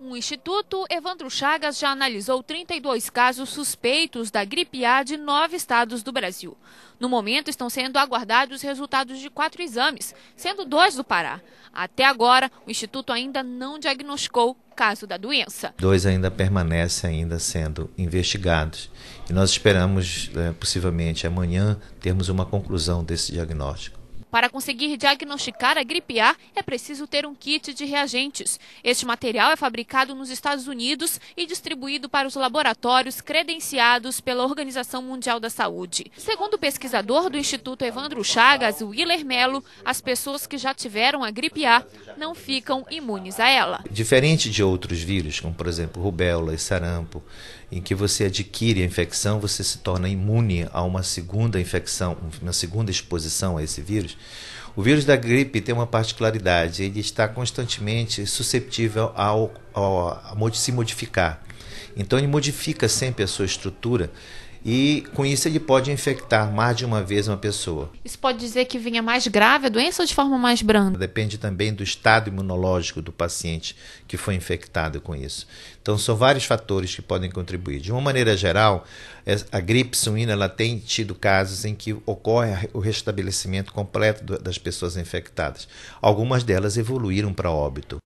O Instituto Evandro Chagas já analisou 32 casos suspeitos da gripe A de nove estados do Brasil. No momento, estão sendo aguardados os resultados de quatro exames, sendo dois do Pará. Até agora, o Instituto ainda não diagnosticou caso da doença. Dois ainda permanecem ainda sendo investigados. E nós esperamos, né, possivelmente amanhã, termos uma conclusão desse diagnóstico. Para conseguir diagnosticar a gripe A, é preciso ter um kit de reagentes. Este material é fabricado nos Estados Unidos e distribuído para os laboratórios credenciados pela Organização Mundial da Saúde. Segundo o pesquisador do Instituto Evandro Chagas, Willer Melo, as pessoas que já tiveram a gripe A não ficam imunes a ela. Diferente de outros vírus, como por exemplo rubéola e sarampo, em que você adquire a infecção, você se torna imune a uma segunda infecção, uma segunda exposição a esse vírus. O vírus da gripe tem uma particularidade, ele está constantemente susceptível ao, ao, a se modificar. Então ele modifica sempre a sua estrutura e com isso ele pode infectar mais de uma vez uma pessoa. Isso pode dizer que vinha mais grave a doença ou de forma mais branda? Depende também do estado imunológico do paciente que foi infectado com isso. Então são vários fatores que podem contribuir. De uma maneira geral, a gripe suína ela tem tido casos em que ocorre o restabelecimento completo das pessoas infectadas. Algumas delas evoluíram para óbito.